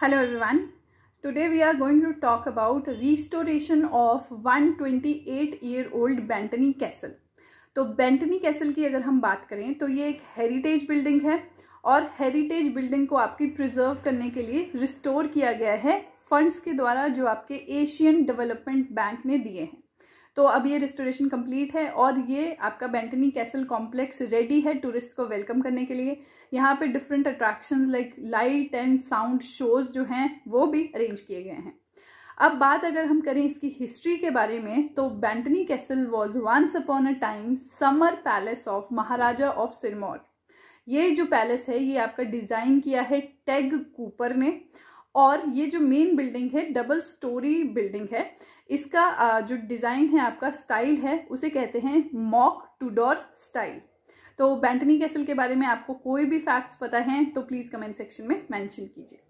Hello everyone. Today we are going to talk about restoration of 128 year old Bantony castle तो Bantony castle की अगर हम बात करें तो ये एक हेरिटेज बिल्डिंग है और हेरिटेज बिल्डिंग को आपकी प्रिजर्व करने के लिए रिस्टोर किया गया है फंड्स के द्वारा जो आपके एशियन डेवलपमेंट बैंक ने दिए हैं तो अब ये रिस्टोरेशन कंप्लीट है और ये आपका बैंटनी कैसल कॉम्प्लेक्स रेडी है टूरिस्ट को वेलकम करने के लिए यहाँ पे different attraction like light and sound shows जो हैं वो भी अरेंज किए गए हैं अब बात अगर हम करें इसकी हिस्ट्री के बारे में तो Bantony castle was once upon a time summer palace of maharaja of Sirmaur ये जो पैलेस है ये आपका डिज़ाइन किया है टेग कूपर ने और ये जो मेन बिल्डिंग है डबल स्टोरी बिल्डिंग है इसका जो डिज़ाइन है आपका स्टाइल है उसे कहते हैं मॉक टूडोर स्टाइल तो बैंटनी कैसल के बारे में आपको कोई भी फैक्ट्स पता हैं तो प्लीज़ कमेंट सेक्शन में मेंशन कीजिए